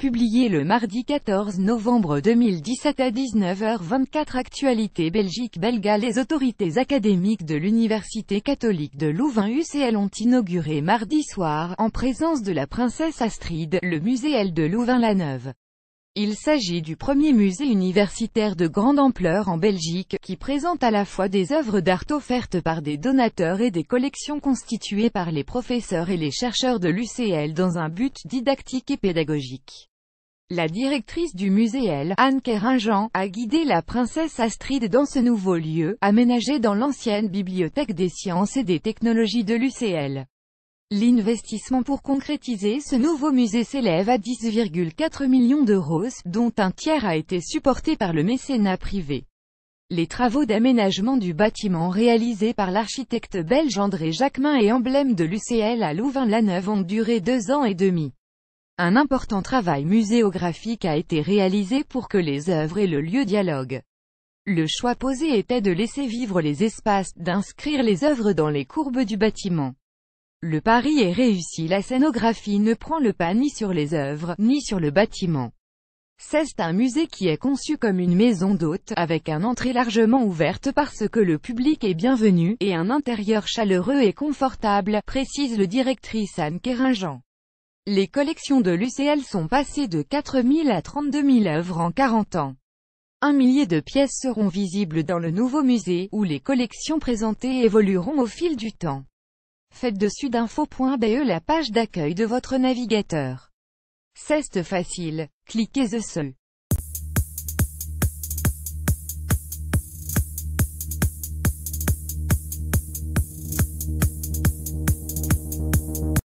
Publié le mardi 14 novembre 2017 à 19h24 Actualité Belgique Belga Les autorités académiques de l'Université catholique de Louvain UCL ont inauguré mardi soir, en présence de la princesse Astrid, le musée L de Louvain-la-Neuve. Il s'agit du premier musée universitaire de grande ampleur en Belgique, qui présente à la fois des œuvres d'art offertes par des donateurs et des collections constituées par les professeurs et les chercheurs de l'UCL dans un but didactique et pédagogique. La directrice du musée L, Anne kerin a guidé la princesse Astrid dans ce nouveau lieu, aménagé dans l'ancienne bibliothèque des sciences et des technologies de l'UCL. L'investissement pour concrétiser ce nouveau musée s'élève à 10,4 millions d'euros, dont un tiers a été supporté par le mécénat privé. Les travaux d'aménagement du bâtiment réalisés par l'architecte belge André Jacquemin et emblème de l'UCL à Louvain-la-Neuve ont duré deux ans et demi. Un important travail muséographique a été réalisé pour que les œuvres et le lieu dialoguent. Le choix posé était de laisser vivre les espaces, d'inscrire les œuvres dans les courbes du bâtiment. Le pari est réussi, la scénographie ne prend le pas ni sur les œuvres, ni sur le bâtiment. C'est un musée qui est conçu comme une maison d'hôte, avec un entrée largement ouverte parce que le public est bienvenu, et un intérieur chaleureux et confortable, précise le directrice Anne Keringent. Les collections de l'UCL sont passées de 4 000 à 32 000 œuvres en 40 ans. Un millier de pièces seront visibles dans le nouveau musée, où les collections présentées évolueront au fil du temps. Faites dessus d'info.be la page d'accueil de votre navigateur. C'est facile. Cliquez The Seul.